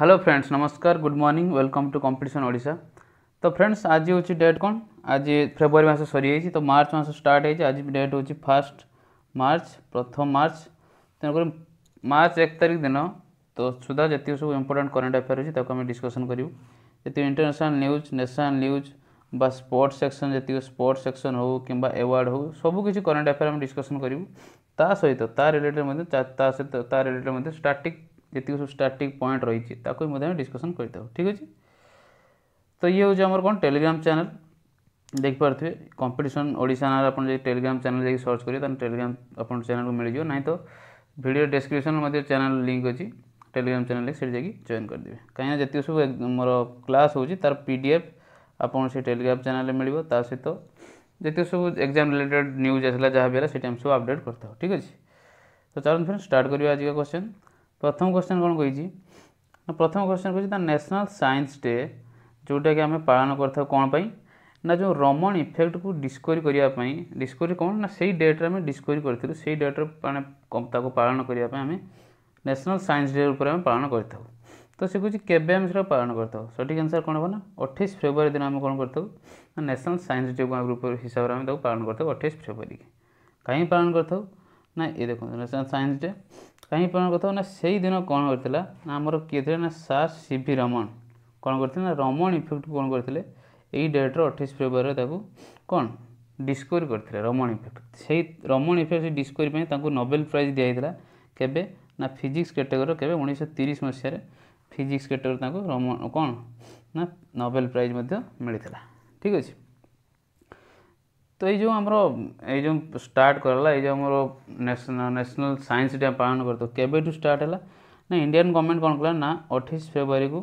hello friends नमस्कार good morning welcome to competition Odisha तो friends आज हूँ डेट कौन आज फेब्रुआरी मस सरी तो मार्च मस स्टार्ट आज डेट हूँ फास्ट मार्च प्रथम मार्च तेणुकर मार्च एक तारिख दिन तो सुधा जीत सब इंपोर्टां करेन्ट अफेयर अच्छी आम डिस्कसन करूँ जी इंटरनेशनल न्यूज नेशनल न्यूज बा स्पोर्ट्स सेक्शन जी स्पोर्ट्स सेक्शन हो कि एवार्ड हो सबकि करेन्ट अफेयर आम डिस्कसन करूँ ता सहित ता रिलेटेड सहित ता रिलेटेड स्टाटिक जितक सब स्टार्टिंग पॉइंट रही डिस्कसन कर ठीक अच्छे तो ये हूँ आम कौन टेलीग्राम चेल देखिपे कंपिटन ओडा ना आप टेलीग्राम चेल जा सर्च करेंगे टेलीग्राम आप चेल्क मिल जाए ना तो भिडियो डेस्क्रिप्स में चेल लिंक अच्छी टेलीग्राम चेल से जॉन करदे कहीं जितक सब मोर क्लास हो तार पी डी एफ आप टेलीग्राम चेल मिल सहित जितक सब एक्जाम रिलेटेड न्यूज आसा जहाँ भी है सब अपडेट करता ठीक अच्छे तो चलो फ्रेंड स्टार्ट करवा आज का क्वेश्चन প্রথম কোশ্চেন କ'ଣ କହିଛି ନା ପ୍ରଥମ କୋଶ୍ଚେନ୍ କହିଛି ତା ନ୍ୟାସନାଲ୍ ସାଇନ୍ସ ଡେ ଯେଉଁଟାକି ଆମେ ପାଳନ କରିଥାଉ କ'ଣ ପାଇଁ ନା ଯେଉଁ ରମଣ ଇଫେକ୍ଟକୁ ଡିସ୍କଭରି କରିବା ପାଇଁ ଡିସ୍କଭରି କ'ଣ ନା ସେଇ ଡେଟ୍ରେ ଆମେ ଡିସ୍କଭରି କରିଥିଲୁ ସେଇ ଡେଟ୍ରେ ମାନେ ତାକୁ ପାଳନ କରିବା ପାଇଁ ଆମେ ନ୍ୟାସନାଲ୍ ସାଇନ୍ସ ଡେ ଉପରେ ଆମେ ପାଳନ କରିଥାଉ ତ ସେ କହୁଛି କେବେ ଆମେ ସେଟା ପାଳନ କରିଥାଉ ସଠିକ୍ ଆନ୍ସର୍ କ'ଣ ହେବ ନା ଅଠେଇଶ ଫେବୃଆରୀ ଦିନ ଆମେ କ'ଣ କରିଥାଉ ନା ନ୍ୟାସନାଲ୍ ସାଇନ୍ସ ଡେକୁ ଆମେ ରୂପ ହିସାବରେ ଆମେ ତାକୁ ପାଳନ କରିଥାଉ ଅଠେଇଶ ଫେବୃଆରୀକି କାହିଁକି ପାଳନ କରିଥାଉ ନା ଏ ଦେଖନ୍ତୁ ନ୍ୟାସନାଲ୍ ସାଇନ୍ସ ଡେ କାହିଁ ପ୍ରମାଣ କରିଥାଉ ନା ସେଇଦିନ କ'ଣ କରିଥିଲା ନା ଆମର କିଏ ଥିଲେ ନା ସାର୍ ସି ଭି ରମଣ କ'ଣ କରିଥିଲେ ନା ରମଣ ଇଫେକ୍ଟକୁ କ'ଣ କରିଥିଲେ ଏଇ ଡେଟ୍ର ଅଠେଇଶ ଫେବୃଆରୀରେ ତାକୁ କ'ଣ ଡିସ୍କୋରି କରିଥିଲେ ରମଣ ଇଫେକ୍ଟ ସେଇ ରମଣ ଇଫେକ୍ଟ ସେ ଡିସ୍କୋରି ପାଇଁ ତାଙ୍କୁ ନୋବେଲ ପ୍ରାଇଜ୍ ଦିଆଯାଇଥିଲା କେବେ ନା ଫିଜିକ୍ସ କ୍ୟାଟେଗୋରୀର କେବେ ଉଣେଇଶହ ତିରିଶ ମସିହାରେ ଫିଜିକ୍ସ କ୍ୟାଟେଗୋରୀ ତାଙ୍କୁ ରମଣ କ'ଣ ନା ନୋବେଲ ପ୍ରାଇଜ୍ ମଧ୍ୟ ମିଳିଥିଲା ଠିକ୍ ଅଛି ତ ଏଇ ଯେଉଁ ଆମର ଏଇ ଯେଉଁ ଷ୍ଟାର୍ଟ କରାଗଲା ଏଇ ଯେଉଁ ଆମର ନ୍ୟାସନାଲ୍ ସାଇନ୍ସ ଡେ ପାଳନ କରିଥାଉ କେବେଠୁ ଷ୍ଟାର୍ଟ ହେଲା ନା ଇଣ୍ଡିଆନ୍ ଗଭର୍ଣ୍ଣମେଣ୍ଟ କ'ଣ କଲା ନା ଅଠେଇଶ ଫେବୃଆରୀକୁ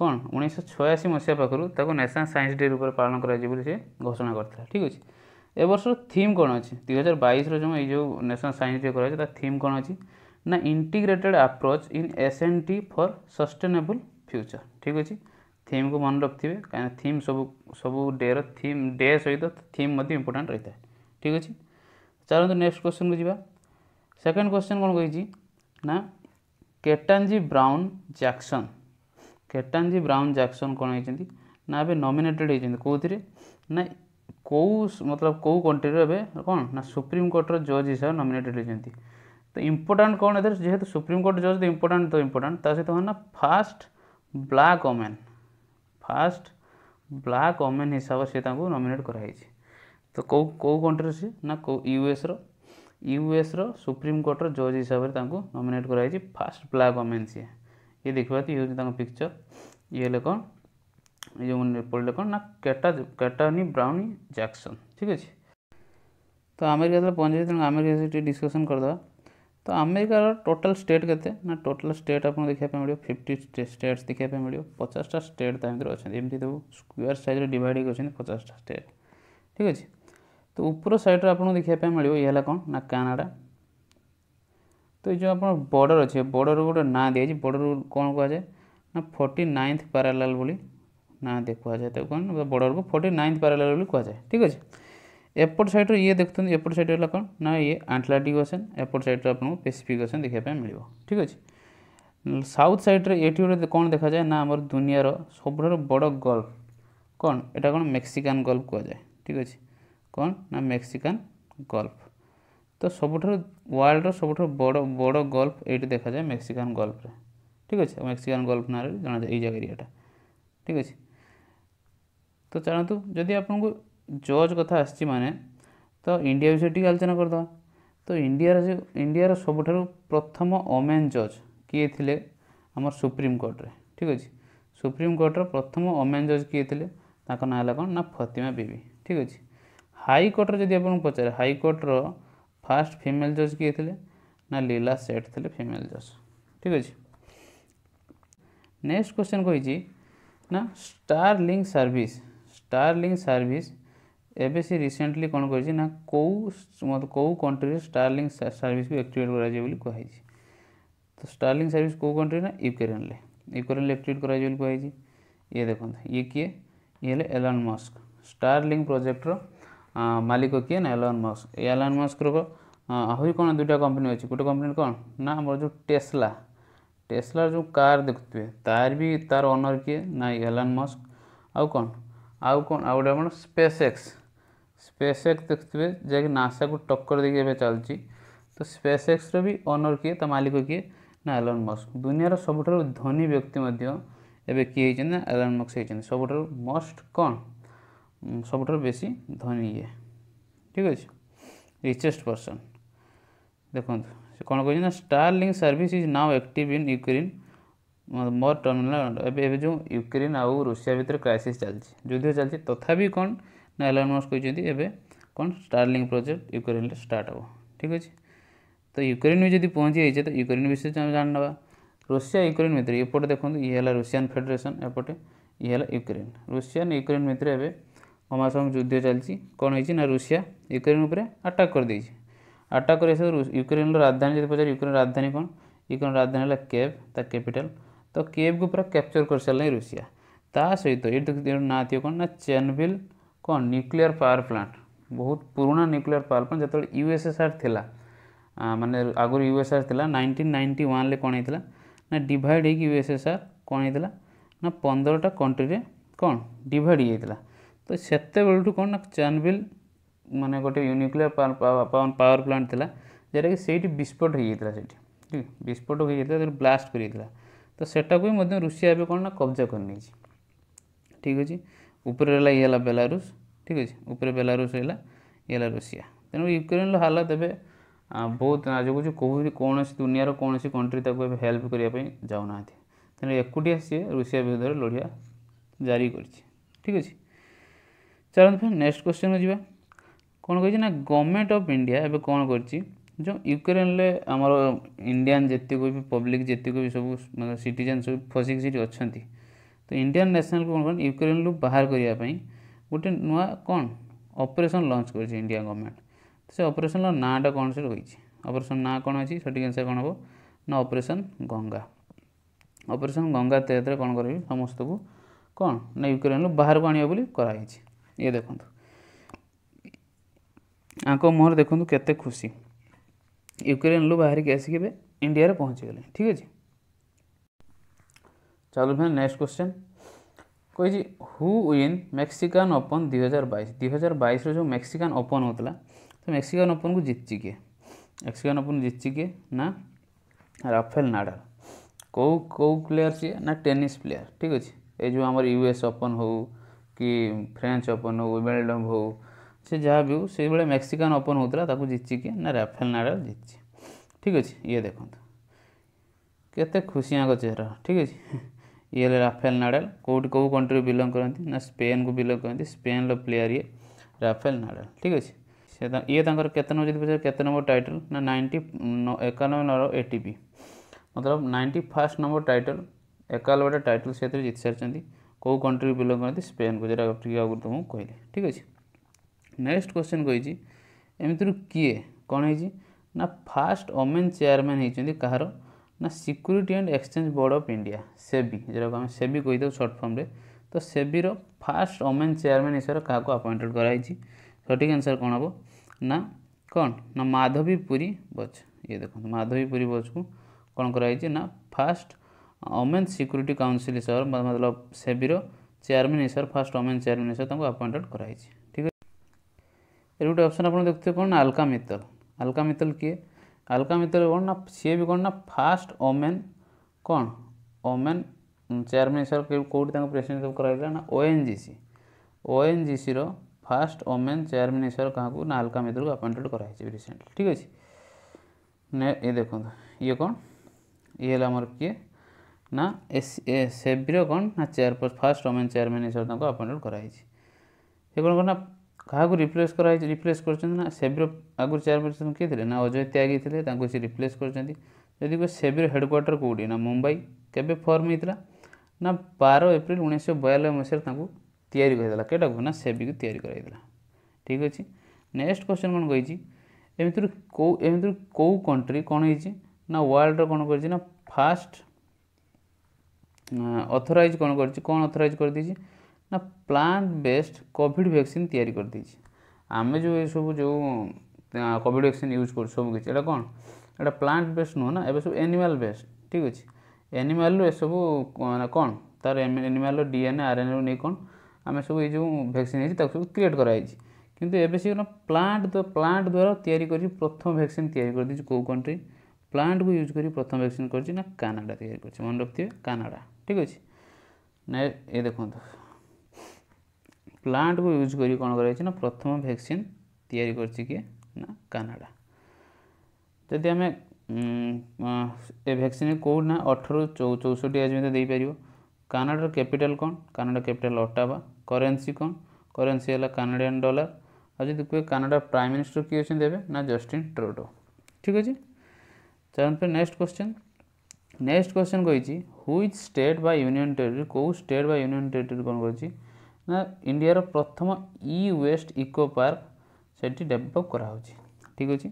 କ'ଣ ଉଣେଇଶହ ଛୟାଅଶୀ ମସିହା ପାଖରୁ ତାକୁ ନ୍ୟାସନାଲ୍ ସାଇନ୍ସ ଡେ ରୂପରେ ପାଳନ କରାଯିବ ବୋଲି ସେ ଘୋଷଣା କରିଥିଲା ଠିକ୍ ଅଛି ଏ ବର୍ଷର ଥିମ୍ କ'ଣ ଅଛି ଦୁଇ ହଜାର ବାଇଶର ଯେଉଁ ଏଇ ଯେଉଁ ନ୍ୟାସନାଲ୍ ସାଇନ୍ସ ଡେ କରାଯାଇଛି ତା ଥିମ୍ କ'ଣ ଅଛି ନା integrated approach in S N T for sustainable future ଠିକ୍ ଅଛି थीम को मन रखे कहीं थीम सब सब डे रीम डे सहित थीम इंपोर्टाट रही है ठीक अच्छे चलो नेक्स्ट क्वेश्चन को जी सेकेंड क्वेश्चन कौन कही ना Ketanji Brown Jackson Ketanji Brown Jackson कौन होती ना अभी नमिनेटेड होती कौन ना कौ मतलब कौ कंट्री कौन ना सुप्रीमकोर्टर जज हिसाब से नमिनेटेड होती तो इम्पोर्टाट कौन ए जेहे सुप्रीम जज तो इम्पोर्टाट तो इम्पोर्टाट सहित ना first black women first black women ହିସାବରେ ସେ ତାଙ୍କୁ ନମିନେଟ୍ କରାହେଇଛି ତ କେଉଁ କେଉଁ କଣ୍ଟ୍ରିର ସେ ନା କେଉଁ ୟୁଏସ୍ର ୟୁଏସ୍ର ସୁପ୍ରିମକୋର୍ଟର ଜଜ୍ ହିସାବରେ ତାଙ୍କୁ ନମିନେଟ୍ କରାଯାଇଛି ଫାଷ୍ଟ ବ୍ଲାକ୍ ଓମେନ୍ ସିଏ ଇଏ ଦେଖିବା ତ ଇଏ ହେଉଛି ତାଙ୍କ ପିକ୍ଚର ଇଏ ହେଲେ କ'ଣ ଏ ଯେଉଁ ପଡ଼ିଲେ କ'ଣ ନା କେଟା କେଟାନି ବ୍ରାଉନି ଜ୍ୟାକ୍ସନ୍ ଠିକ୍ ଅଛି ତ ଆମେରିକା ଯେତେବେଳେ ପହଞ୍ଚିଛି ତେଣୁ ଆମେରିକା ସେଠି ଡିସ୍କସନ୍ କରିଦେବା ତ ଆମେରିକାର ଟୋଟାଲ୍ ଷ୍ଟେଟ୍ କେତେ ନା ଟୋଟାଲ୍ ଷ୍ଟେଟ୍ ଆପଣ ଦେଖିବା ପାଇଁ ମିଳିବ ଫିଫ୍ଟି ଷ୍ଟେଟ୍ସ ଦେଖିବା ପାଇଁ ମିଳିବ ପଚାଶଟା ଷ୍ଟେଟ୍ ତା ଭିତରେ ଅଛନ୍ତି ଏମିତି ସବୁ ସ୍କୋୟାର ସାଇଜ୍ରେ ଡିଭାଇଡ଼ ହେଇକି ଅଛନ୍ତି ପଚାଶଟା ଷ୍ଟେଟ୍ ଠିକ୍ ଅଛି ତ ଉପର ସାଇଡ଼୍ରେ ଆପଣଙ୍କୁ ଦେଖିବା ପାଇଁ ମିଳିବ ଇଏ ହେଲା କ'ଣ ନା କାନାଡ଼ା ତ ଏଇ ଯେଉଁ ଆପଣ ବର୍ଡ଼ର ଅଛି ବର୍ଡ଼ର ଗୋଟେ ନାଁ ଦିଆଯାଇଛି ବର୍ଡ଼ର କ'ଣ କୁହାଯାଏ ନା ଫର୍ଟି ନାଇନ୍ଥ ପ୍ୟାରାଲାଲ୍ ବୋଲି ନାଁ ଦେଖ କୁହାଯାଏ ତାକୁ କ'ଣ ବର୍ଡ଼ରକୁ ଫର୍ଟି ନାଇନ୍ଥ ପାରାଲାଲ୍ ବୋଲି କୁହାଯାଏ ଠିକ୍ ଅଛି ଏପଟ ସାଇଡ଼୍ରୁ ଇଏ ଦେଖୁଛନ୍ତି ଏପଟ ସାଇଡ଼୍ ହେଲା କ'ଣ ନା ଇଏ ଆଣ୍ଟଲାଣ୍ଟିକ୍ ଓସେନ୍ ଏପଟ ସାଇଡ଼୍ରୁ ଆପଣଙ୍କୁ ପେସିଫିକ୍ ଓସେନ୍ ଦେଖିବା ପାଇଁ ମିଳିବ ଠିକ୍ ଅଛି ସାଉଥ୍ ସାଇଡ଼୍ରେ ଏଠି ଗୋଟେ କ'ଣ ଦେଖାଯାଏ ନା ଆମର ଦୁନିଆର ସବୁଠାରୁ ବଡ଼ ଗଲ୍ଫ କ'ଣ ଏଇଟା କ'ଣ ମେକ୍ସିକାନ୍ ଗଲ୍ଫ କୁହାଯାଏ ଠିକ୍ ଅଛି କ'ଣ ନା ମେକ୍ସିକାନ୍ ଗଲ୍ଫ ତ ସବୁଠାରୁ ୱାର୍ଲଡ଼ର ସବୁଠାରୁ ବଡ଼ ବଡ଼ ଗଲ୍ଫ ଏଇଠି ଦେଖାଯାଏ ମେକ୍ସିକାନ୍ ଗଲ୍ଫରେ ଠିକ୍ ଅଛି ମେକ୍ସିକାନ୍ ଗଲ୍ଫ ନାଁରେ ଜଣାଯାଏ ଏଇ ଜାଗା ଏରିଆଟା ଠିକ୍ ଅଛି ତ ଜାଣନ୍ତୁ ଯଦି ଆପଣଙ୍କୁ ଜଜ୍ କଥା ଆସିଛି ମାନେ ତ ଇଣ୍ଡିଆ ବିଷୟରେ ଟିକେ ଆଲୋଚନା କରିଦେବା ତ ଇଣ୍ଡିଆର ଯେଉଁ ଇଣ୍ଡିଆର ସବୁଠାରୁ ପ୍ରଥମ ଓମେନ୍ ଜଜ୍ କିଏ ଥିଲେ ଆମର ସୁପ୍ରିମକୋର୍ଟରେ ଠିକ୍ ଅଛି ସୁପ୍ରିମକୋର୍ଟର ପ୍ରଥମ ଓମେନ୍ ଜଜ୍ କିଏ ଥିଲେ ତାଙ୍କ ନାଁ ହେଲା କ'ଣ ନା ଫତିମା ବିବି ଠିକ୍ ଅଛି ହାଇକୋର୍ଟରେ ଯଦି ଆପଣଙ୍କୁ ପଚାରେ ହାଇକୋର୍ଟର ଫାଷ୍ଟ ଫିମେଲ୍ ଜଜ୍ କିଏ ଥିଲେ ନା ଲୀଲା ସେଟ୍ ଥିଲେ ଫିମେଲ୍ ଜଜ୍ ଠିକ୍ ଅଛି ନେକ୍ସଟ କ୍ୱେଶ୍ଚନ୍ କହିଛି ନା Starlink service Starlink service ଏବେ ସେ ରିସେଣ୍ଟଲି କ'ଣ କରିଛି ନା କେଉଁ କେଉଁ କଣ୍ଟ୍ରିରେ ଷ୍ଟାର୍ଲିଂ ସର୍ଭିସକୁ ଆକ୍ଟିଭେଟ୍ କରାଯିବ ବୋଲି କୁହାଯାଇଛି ତ ଷ୍ଟାର୍ଲିଂ ସର୍ଭିସ୍ କେଉଁ କଣ୍ଟ୍ରିରେ ନା ୟୁକ୍ରେନ୍ରେ ୟୁକ୍ରେନ୍ରେ ଆକ୍ଟିଭେଟ୍ କରାଯିବ ବୋଲି କୁହାଯାଇଛି ଇଏ ଦେଖନ୍ତୁ ଇଏ କିଏ ଇଏ ହେଲେ ଏଲନ୍ ମସ୍କ ଷ୍ଟାର୍ଲିଂ ପ୍ରୋଜେକ୍ଟର ମାଲିକ କିଏ ନା ଏଲନ୍ ମସ୍କ ଏ ଏଲନ୍ ମସ୍କର ଆହୁରି କ'ଣ ଦୁଇଟା କମ୍ପାନୀ ଅଛି ଗୋଟେ କମ୍ପାନୀ କ'ଣ ନା ଆମର ଯେଉଁ ଟେସ୍ଲା ଟେସ୍ଲାର ଯେଉଁ କାର୍ ଦେଖୁଥିବେ ତାର ବି ତାର ଓନର୍ କିଏ ନା ଏଲନ୍ ମସ୍କ ଆଉ କ'ଣ ଆଉ କ'ଣ ଆଉ ଗୋଟେ ଆମର ସ୍ପେସ୍ ଏକ୍ସ ସ୍ପେସ୍ ଏକ୍ସ ଦେଖୁଥିବେ ଯାହାକି ନାସାକୁ ଟକ୍କର ଦେଇକି ଏବେ ଚାଲିଛି ତ ସ୍ପେସ୍ ଏକ୍ସର ବି ଓନର୍ କିଏ ତା ମାଲିକ କିଏ ନା ଏଲନ୍ ମସ୍କ ଦୁନିଆର ସବୁଠାରୁ ଧନୀ ବ୍ୟକ୍ତି ମଧ୍ୟ ଏବେ କିଏ ହେଇଛନ୍ତି ନା ଏଲନ୍ ମସ୍କ ହେଇଛନ୍ତି ସବୁଠାରୁ ମଷ୍ଟ କ'ଣ ସବୁଠାରୁ ବେଶୀ ଧନୀ ଇଏ ଠିକ୍ ଅଛି ରିଚେଷ୍ଟ ପର୍ସନ୍ ଦେଖନ୍ତୁ ସେ କ'ଣ କହିଛନ୍ତି ନା Starlink service is now active in Ukraine more terminal ଏବେ ଏବେ ଯେଉଁ ୟୁକ୍ରେନ୍ ଆଉ ରୁଷିଆ ଭିତରେ କ୍ରାଇସିସ୍ ଚାଲିଛି ଯୁଦ୍ଧ ଚାଲିଛି ତଥାପି କ'ଣ ना एलन मस्क कौन स्टार्लिंग प्रोजेक्ट युक्रेन स्टार्ट हे ठीक अच्छे तो युक्रेन भी जब पहुंची तो युक्रेन विषय जानना रुषिया युक्रेन भितर एपटे देखते ये रुषिया फेडेरेसन एपटे ये युक्रेन रुषिया युक्रेन भितर एवं कमासम युद्ध चलती कौन है ना रुषिया युक्रेन आटाक् कर दे आटाक् कर युक्रेन राजधानी जब पचार युक्रेन राजधानी कौन युक्रेन राजधानी है केव तर कैपिटाल तो केव को पूरा कैप्चर कर सारे रुषिया सहित ये ना थी कौन ना चेनभिल कौन न्यूक्लीयर पावर प्लांट बहुत पुराणा न्यूक्लीयर पावर प्लांट जो यूएसएसआर थी मानने आगु यूएसआर थी नाइंटीन नाइंटी वन कौन ना डिड हो यूएसएसआर कौन होता ना पंद्रहटा कंट्री में कौन डिड होता तो सेत कौन ना चानविल मानने गोटे न्यूक्लीयर पावर पावर प्लांट थी जेटा कि सही विस्फोट होता से विस्फोट हो ब्लास्ट कर तो सेटा को ही रूसी कौन ना कब्जा कर ठीक अच्छे উপরে রেলা ইয়েলা বেলারুস ঠিক আছে উপরে বেলারুস রেলা ইয়েলা ରୁଷିଆ ତେଣୁ ୟୁକ୍ରେନର ହାଲତ ଏବେ ବହୁତ ନାଜୁଗୁଛି କେଉଁଠି କୌଣସି ଦୁନିଆର କୌଣସି କଣ୍ଟ୍ରି ତାକୁ ଏବେ ହେଲ୍ପ କରିବା ପାଇଁ ଯାଉନାହାନ୍ତି ତେଣୁ ଏକୁଟିଆ ସିଏ ରୁଷିଆ ବିରୁଦ୍ଧରେ ଲଢ଼ିବା ଜାରି କରିଛି ଠିକ୍ ଅଛି ଚାଲନ୍ତୁ ଫେର୍ ନେକ୍ସଟ କ୍ୱେଶ୍ଚନ୍ ଯିବା କ'ଣ କହିଛି ନା ଗଭର୍ଣ୍ଣମେଣ୍ଟ ଅଫ୍ ଇଣ୍ଡିଆ ଏବେ କ'ଣ କରିଛି ଯେଉଁ ୟୁକ୍ରେନରେ ଆମର ଇଣ୍ଡିଆନ୍ ଯେତିକି ବି ପବ୍ଲିକ୍ ଯେତିକି ବି ସବୁ ମାନେ ସିଟିଜେନ୍ ସବୁ ଫସିକି ସେଠି ଅଛନ୍ତି ତ ଇଣ୍ଡିଆନ୍ ନ୍ୟାସନାଲ୍ କ'ଣ କ'ଣ ୟୁକ୍ରେନ୍ରୁ ବାହାର କରିବା ପାଇଁ ଗୋଟେ ନୂଆ କ'ଣ ଅପରେସନ୍ ଲଞ୍ଚ କରିଛି ଇଣ୍ଡିଆ ଗଭର୍ଣ୍ଣମେଣ୍ଟ ତ ସେ ଅପରେସନ୍ର ନାଁଟା କ'ଣ ସେ ରହିଛି ଅପରେସନ୍ ନାଁ କ'ଣ ଅଛି ସଠିକ୍ ଆନ୍ସର୍ କ'ଣ ହେବ ନା ଅପରେସନ୍ ଗଙ୍ଗା ଅପରେସନ୍ ଗଙ୍ଗା ତେହତରେ କ'ଣ କରିବି ସମସ୍ତଙ୍କୁ କ'ଣ ନା ୟୁକ୍ରେନ୍ରୁ ବାହାରକୁ ଆଣିବ ବୋଲି କରାହେଇଛି ଇଏ ଦେଖନ୍ତୁ ଆଙ୍କ ମୁହଁରେ ଦେଖନ୍ତୁ କେତେ ଖୁସି ୟୁକ୍ରେନ୍ରୁ ବାହାରିକି ଆସିକି ଏବେ ଇଣ୍ଡିଆରେ ପହଞ୍ଚିଗଲେ ଠିକ୍ ଅଛି चलो भाई नेक्स्ट क्वेश्चन कही हु ୱିନ୍ ମେକ୍ସିକାନ୍ ଓପନ୍ ଦୁଇ ହଜାର ବାଇଶ ଦୁଇ ହଜାର ବାଇଶରେ ଯେଉଁ ମେକ୍ସିକାନ୍ ଓପନ୍ ହେଉଥିଲା ତ ମେକ୍ସିକାନ୍ ଓପନ୍କୁ ଜିତିଛି କିଏ ମେକ୍ସିକାନ୍ ଓପନ୍ ଜିତିଛି କିଏ ନା ରାଫେଲ ନାଡାଲ କେଉଁ କେଉଁ ପ୍ଲେୟାର ସିଏ ନା ଟେନିସ୍ ପ୍ଲେୟାର ଠିକ୍ ଅଛି ଏ ଯେଉଁ ଆମର ୟୁ ଏସ୍ ଓପନ୍ ହେଉ କି ଫ୍ରେଞ୍ଚ ଓପନ୍ ହେଉ ୱିମ୍ବେଲଡ଼ମ୍ ହେଉ ସେ ଯାହା ବି ହେଉ ସେଇଭଳିଆ ମେକ୍ସିକାନ୍ ଓପନ୍ ହେଉଥିଲା ତାକୁ ଜିତିଛି କିଏ ନା ରାଫେଲ ନାଡାଲ ଜିତିଛି ଠିକ୍ ଅଛି ଇଏ ଦେଖନ୍ତୁ କେତେ ଖୁସିଆଙ୍କ ଚେହେରା ଠିକ୍ ଅଛି ଇଏ ହେଲେ ରାଫେଲ ନାଡାଲ କେଉଁଠି କେଉଁ କଣ୍ଟ୍ରିରୁ ବିଲଙ୍ଗ କରନ୍ତି ନା ସ୍ପେନ୍କୁ ବିଲଙ୍ଗ କରନ୍ତି ସ୍ପେନ୍ର ପ୍ଲେୟାର ଇଏ ରାଫେଲ ନାଡାଲ ଠିକ୍ ଅଛି ସେ ଇଏ ତାଙ୍କର କେତେ ନମ୍ବର ଯଦି ପଚାର କେତେ ନମ୍ବର ଟାଇଟଲ ନା ନାଇଣ୍ଟି ଏକାନବେ ନମ୍ବର ଏ ଟି ପି ମତଲବ ନାଇଣ୍ଟି ଫାର୍ଷ୍ଟ ନମ୍ବର ଟାଇଟଲ ଏକାନବେଟା ଟାଇଟଲ ସେଥିରେ ଜିତି ସାରିଛନ୍ତି କେଉଁ କଣ୍ଟ୍ରିରୁ ବିଲଙ୍ଗ କରନ୍ତି ସ୍ପେନ୍କୁ ଯେଉଁଟା ଟିକେ ଆଗରୁ ତୁମକୁ କହିଲି ଠିକ୍ ଅଛି ନେକ୍ସଟ କ୍ୱେଶ୍ଚନ୍ କହିଛି ଏମିତିରୁ କିଏ କ'ଣ ହେଇଛି ନା ଫାର୍ଷ୍ଟ ଓମେନ୍ ଚେୟାରମ୍ୟାନ୍ ହେଇଛନ୍ତି କାହାର না security and exchange board of India SEBI যেরকম আমি সেবি কইদেউ শর্ট ফর্মে তো সেবির ফার্স্ট ওমেন চেয়ারম্যান হিসেবে কাহাকে আপয়েন্টেড করা হয়েছে সঠিক আনসার কোণ হব না কোণ না মাধবী পুরী বোচ ইয়ে দেখুন মাধবী পুরী বোচকু কোণ করা হয়েছে না ফার্স্ট ওমেন সিকিউরিটি কাউন্সিল হিসাবে মতলব সেবির চেয়ারম্যান হিসাবে ফার্স্ট ওমেন চেয়ারম্যান হিসাবে তাঁকু আপয়েন্টেড করা হয়েছে ঠিক আছে এর গোটে অপশন আপনার দেখতে কোণ আলকা মিত্তল আলকা মিত্তল কিয়ে ଆଲକା ଭିତରେ କ'ଣ ନା ସିଏ ବି କ'ଣ ନା ଫାଷ୍ଟ ଓମେନ୍ କ'ଣ ଓମେନ୍ ଚେୟାରମ୍ୟାନ୍ ହିସାବରେ କେଉଁଠି ତାଙ୍କୁ ପ୍ରେସିଡେଣ୍ଟ ସବୁ କରାଯାଇଥିଲା ନା O N G C O N G ସିର ଫାଷ୍ଟ ଓମେନ୍ ଚେୟାରମ୍ୟାନ୍ ହିସାବରେ କାହାକୁ ନା ଆଲକା ମିତ୍ରକୁ ଆପଏଣ୍ଟେଡ଼ କରାହେଇଛି ରିସେଣ୍ଟଲି ଠିକ୍ ଅଛି ଏ ଦେଖନ୍ତୁ ଇଏ କ'ଣ ଇଏ ହେଲା ଆମର କିଏ ନା ସେବିର କ'ଣ ନା ଚେୟାର ଫାଷ୍ଟ ଓମେନ୍ ଚେୟାରମ୍ୟାନ୍ ହିସାବରେ ତାଙ୍କୁ ଆପଏଣ୍ଟେଡ଼ କରାହେଇଛି ସେ କ'ଣ କ'ଣ ନା କାହାକୁ ରିପ୍ଲେସ୍ କରାହେଇଛି ରିପ୍ଲେସ୍ କରିଛନ୍ତି ନା ସେବିର ଆଗରୁ ଚେୟାରପର୍ସନ୍ କିଏ ଥିଲେ ନା ଅଜୟ ତ୍ୟାଗୀ ଥିଲେ ତାଙ୍କୁ ସେ ରିପ୍ଲେସ୍ କରିଛନ୍ତି ଯଦି କହିବେ ସେବିର ହେଡ଼କ୍ୱାର୍ଟର କେଉଁଠି ନା ମୁମ୍ବାଇ କେବେ ଫର୍ମ ହେଇଥିଲା ନା ବାର ଏପ୍ରିଲ ଉଣେଇଶହ ବୟାନବେ ମସିହାରେ ତାଙ୍କୁ ତିଆରି କରାଯାଇଥିଲା କେଉଁଟାକୁ ନା ସେବିକୁ ତିଆରି କରାଯାଇଥିଲା ଠିକ୍ ଅଛି ନେକ୍ସଟ କ୍ୱେଶ୍ଚନ୍ କ'ଣ କହିଛି ଏମିତିରୁ କେଉଁ ଏମିତିରୁ କେଉଁ କଣ୍ଟ୍ରି କ'ଣ ହେଇଛି ନା ୱାର୍ଲଡ଼ର କ'ଣ କରିଛି ନା ଫାଷ୍ଟ ଅଥରାଇଜ୍ କ'ଣ କରିଛି କ'ଣ ଅଥରାଇଜ୍ କରିଦେଇଛି ନା ପ୍ଲାଣ୍ଟ ବେସ୍ଡ କୋଭିଡ଼ ଭ୍ୟାକ୍ସିନ୍ ତିଆରି କରିଦେଇଛି ଆମେ ଯେଉଁ ଏସବୁ ଯେଉଁ କୋଭିଡ଼ ଭ୍ୟାକ୍ସିନ୍ ୟୁଜ୍ କରୁଛୁ ସବୁ କିଛି ଏଇଟା କ'ଣ ଏଇଟା ପ୍ଲାଣ୍ଟ ବେସ୍ଡ ନୁହଁ ନା ଏବେ ସବୁ ଏନିମାଲ୍ ବେସ୍ଡ ଠିକ୍ ଅଛି ଏନିମାଲ୍ରୁ ଏସବୁ କ'ଣ ତା'ର ଏନିମାଲ୍ର ଡିଏନ୍ଏ ଆର୍ଏନ୍ଏରୁ ନେଇ କ'ଣ ଆମେ ସବୁ ଏଇ ଯେଉଁ ଭ୍ୟାକ୍ସିନ୍ ହେଇଛି ତାକୁ ସବୁ କ୍ରିଏଟ୍ କରାଯାଇଛି କିନ୍ତୁ ଏବେ ସେ ପ୍ଲାଣ୍ଟ ପ୍ଲାଣ୍ଟ ଦ୍ୱାରା ତିଆରି କରି ପ୍ରଥମ ଭ୍ୟାକ୍ସିନ୍ ତିଆରି କରିଦେଇଛି କେଉଁ କଣ୍ଟ୍ରି ପ୍ଲାଣ୍ଟକୁ ୟୁଜ୍ କରି ପ୍ରଥମ ଭ୍ୟାକ୍ସିନ୍ କରିଛି ନା କାନାଡ଼ା ତିଆରି କରିଛି ମନେ ରଖିଥିବେ କାନାଡ଼ା ଠିକ୍ ଅଛି ନା ଏ ଦେଖନ୍ତୁ ପ୍ଲାଣ୍ଟକୁ ୟୁଜ୍ କରି କ'ଣ କରାଯାଇଛି ନା ପ୍ରଥମ ଭ୍ୟାକ୍ସିନ୍ ତିଆରି କରିଛି କିଏ ନା କାନାଡ଼ା ଯଦି ଆମେ ଏ ଭ୍ୟାକ୍ସିନ୍ କେଉଁଠି ନା ଅଠରରୁ ଚଉଷଠି ଆଜି ମଧ୍ୟ ଦେଇପାରିବ କାନାଡ଼ାର କ୍ୟାପିଟାଲ୍ କ'ଣ କାନାଡ଼ା କ୍ୟାପିଟାଲ୍ ଅଟାବା କରେନ୍ସି କ'ଣ କରେନ୍ସି ହେଲା କାନାଡ଼ିଆନ୍ ଡଲାର ଆଉ ଯଦି କୁହେ କାନାଡ଼ା ପ୍ରାଇମ୍ ମିନିଷ୍ଟର କିଏ ଅଛନ୍ତି ଏବେ ନା ଜଷ୍ଟିନ୍ ଟ୍ରୁଡୋ ଠିକ୍ ଅଛି ଚାଲନ୍ତୁ ନେକ୍ସଟ କ୍ୱେଶ୍ଚନ୍ ନେକ୍ସଟ କ୍ୱେଶ୍ଚନ୍ କହିଛି ହୁଇଚ୍ ଷ୍ଟେଟ୍ ବା ୟୁନିୟନ୍ ଟେରିଟୋରି କେଉଁ ଷ୍ଟେଟ୍ ବା ୟୁନିୟନ୍ ଟେରିଟୋରି କ'ଣ କହିଛି ନା ଇଣ୍ଡିଆର ପ୍ରଥମ ଇ ୱେଷ୍ଟ ଇକୋ ପାର୍କ ସେଠି ଡେଭଲପ୍ କରାହେଉଛି ଠିକ୍ ଅଛି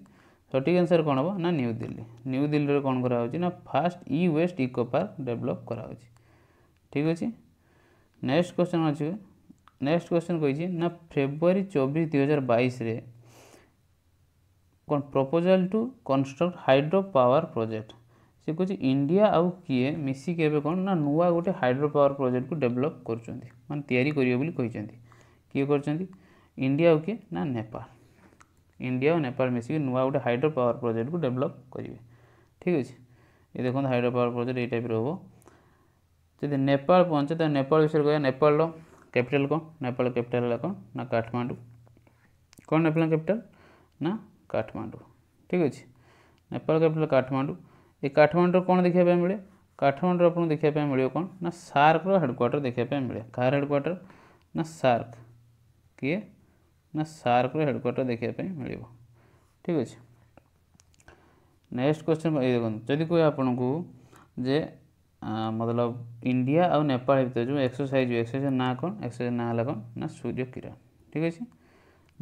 ସଠିକ୍ ଆନ୍ସର୍ କ'ଣ ହେବ ନା ନ୍ୟୁ ଦିଲ୍ଲୀ ନ୍ୟୁ ଦିଲ୍ଲୀରେ କ'ଣ କରାହେଉଛି ନା first E waste eco park develop କରାହେଉଛି ଠିକ୍ ଅଛି ନେକ୍ସଟ କ୍ୱେଶ୍ଚନ୍ ଅଛି ନେକ୍ସଟ କ୍ୱେଶ୍ଚନ୍ କହିଛି ନା ଫେବୃଆରୀ ଚବିଶ ଦୁଇହଜାର ବାଇଶରେ କ'ଣ proposal to construct hydro power project ସେ କହୁଛି ଇଣ୍ଡିଆ ଆଉ କିଏ ମିଶିକି ଏବେ କ'ଣ ନା ନୂଆ ଗୋଟେ ହାଇଡ୍ରୋ ପାୱାର ପ୍ରୋଜେକ୍ଟକୁ ଡେଭଲପ୍ କରୁଛନ୍ତି ମାନେ ତିଆରି କରିବେ ବୋଲି କହିଛନ୍ତି କିଏ କରିଛନ୍ତି ଇଣ୍ଡିଆ ଆଉ କିଏ ନା ନେପାଳ ଇଣ୍ଡିଆ ଆଉ ନେପାଳ ମିଶିକି ନୂଆ ଗୋଟେ ହାଇଡ୍ରୋ ପାୱାର ପ୍ରୋଜେକ୍ଟକୁ ଡେଭଲପ୍ କରିବେ ଠିକ୍ ଅଛି ଏ ଦେଖନ୍ତୁ ହାଇଡ୍ରୋ ପାୱାର ପ୍ରୋଜେକ୍ଟ ଏଇ ଟାଇପ୍ର ହେବ ଯଦି ନେପାଳ ପହଞ୍ଚେ ତ ନେପାଳ ବିଷୟରେ କହିବା ନେପାଳର କ୍ୟାପିଟାଲ୍ କ'ଣ ନେପାଳ କ୍ୟାପିଟାଲ୍ ହେଲା କ'ଣ ନା କାଠମାଣ୍ଡୁ କ'ଣ ନେପାଳ କ୍ୟାପିଟାଲ୍ ନା କାଠମାଣ୍ଡୁ ଠିକ୍ ଅଛି ନେପାଳ କ୍ୟାପିଟାଲ୍ କାଠମାଣ୍ଡୁ ଏ କାଠମାଣ୍ଡୁର କ'ଣ ଦେଖିବା ପାଇଁ ମିଳେ କାଠମାଣ୍ଡୁର ଆପଣଙ୍କୁ ଦେଖିବା ପାଇଁ ମିଳିବ କ'ଣ ନା ସାର୍କର ହେଡ଼କ୍ୱାର୍ଟର ଦେଖିବା ପାଇଁ ମିଳେ କାହାର ହେଡ଼କ୍ୱାର୍ଟର ନା ସାର୍କ କିଏ ନା ସାର୍କର ହେଡ଼କ୍ୱାର୍ଟର ଦେଖିବା ପାଇଁ ମିଳିବ ଠିକ୍ ଅଛି ନେକ୍ସଟ କ୍ୱେଶ୍ଚନ୍ ଏଇ ଦେଖନ୍ତୁ ଯଦି କୁହେ ଆପଣଙ୍କୁ ଯେ ମତଲବ ଇଣ୍ଡିଆ ଆଉ ନେପାଳ ଭିତରେ ଯେଉଁ ଏକ୍ସରସାଇଜ୍ ହୁଏ ଏକ୍ସରସାଇଜ୍ ନାଁ କ'ଣ ଏକ୍ସରସାଇଜ୍ ନାଁ ହେଲା କ'ଣ ନା ସୂର୍ଯ୍ୟ କିରଣ ଠିକ୍ ଅଛି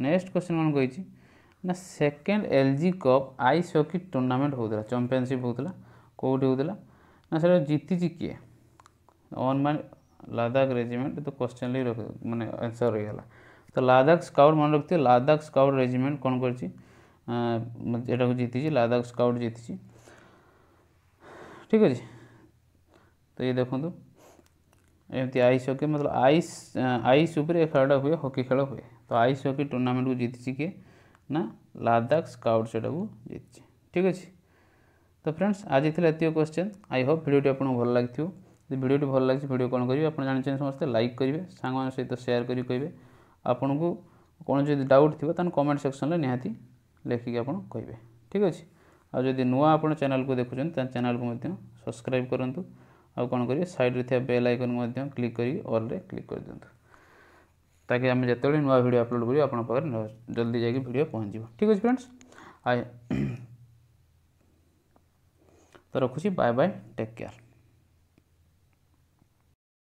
ନେକ୍ସଟ କ୍ୱେଶ୍ଚନ୍ କ'ଣ କହିଛି ନା second L G cup ice hockey tournament ହେଉଥିଲା ଚାମ୍ପିଅନସିପ୍ ହେଉଥିଲା କେଉଁଠି ହେଉଥିଲା ନା ସେଟା ଜିତିଛି କିଏ ଅନ୍ ମ୍ୟାନ୍ ଲାଦାଖ ରେଜିମେଣ୍ଟ ତ କ୍ୱେଶ୍ଚନ୍ ମାନେ ଆନ୍ସର୍ ହେଇଗଲା ତ ଲାଦାଖ ସ୍କାଉଟ୍ ମନେ ରଖିଥିବେ ଲାଦାଖ ସ୍କାଉଟ୍ ରେଜିମେଣ୍ଟ କ'ଣ କରିଛି ଏଟାକୁ ଜିତିଛି ଲାଦାଖ ସ୍କାଉଟ୍ ଜିତିଛି ଠିକ୍ ଅଛି ତ ଇଏ ଦେଖନ୍ତୁ ଏମିତି ଆଇସ୍ ହକି ମତଲବ ଆଇସ୍ ଆଇସ୍ ଉପରେ ଏ ଖେଳଟା ହୁଏ ହକି ଖେଳ ହୁଏ ତ ଆଇସ୍ ହକି ଟୁର୍ଣ୍ଣାମେଣ୍ଟକୁ ଜିତିଛି କିଏ ନା ଲାଦାଖ ସ୍କାଉଟ୍ ସେଇଟାକୁ ଜିତିଛି ଠିକ୍ ଅଛି ତ ଫ୍ରେଣ୍ଡସ୍ ଆଜି ଥିଲା ଏତିକି କ୍ୱେଶ୍ଚନ୍ ଆଇ ହୋପ୍ ଭିଡ଼ିଓଟି ଆପଣଙ୍କୁ ଭଲ ଲାଗିଥିବ ଯଦି ଭିଡ଼ିଓଟି ଭଲ ଲାଗିଛି ଭିଡ଼ିଓ କ'ଣ କରିବେ ଆପଣ ଜାଣିଛନ୍ତି ସମସ୍ତେ ଲାଇକ୍ କରିବେ ସାଙ୍ଗମାନଙ୍କ ସହିତ ସେୟାର କରି କହିବେ ଆପଣଙ୍କୁ କୌଣସି ଯଦି ଡାଉଟ୍ ଥିବ ତାହେଲେ କମେଣ୍ଟ ସେକ୍ସନରେ ନିହାତି ଲେଖିକି ଆପଣ କହିବେ ଠିକ୍ ଅଛି ଆଉ ଯଦି ନୂଆ ଆପଣ ଚ୍ୟାନେଲ୍କୁ ଦେଖୁଛନ୍ତି ତାହେଲେ ଚ୍ୟାନେଲ୍କୁ ମଧ୍ୟ ସବସ୍କ୍ରାଇବ୍ କରନ୍ତୁ ଆଉ କ'ଣ କରିବେ ସାଇଡ଼୍ରେ ଥିବା ବେଲ୍ ଆଇକନ୍ ମଧ୍ୟ କ୍ଲିକ୍ କରିକି ଅଲ୍ରେ କ୍ଲିକ୍ କରିଦିଅନ୍ତୁ ताकि आम जिते नुआ भिड अपलोड कर जल्दी जाकि भिड पहुँच ठीक अच्छे फ्रेंड्स आई तो रखुच्छी बाय बाय टेक् केयर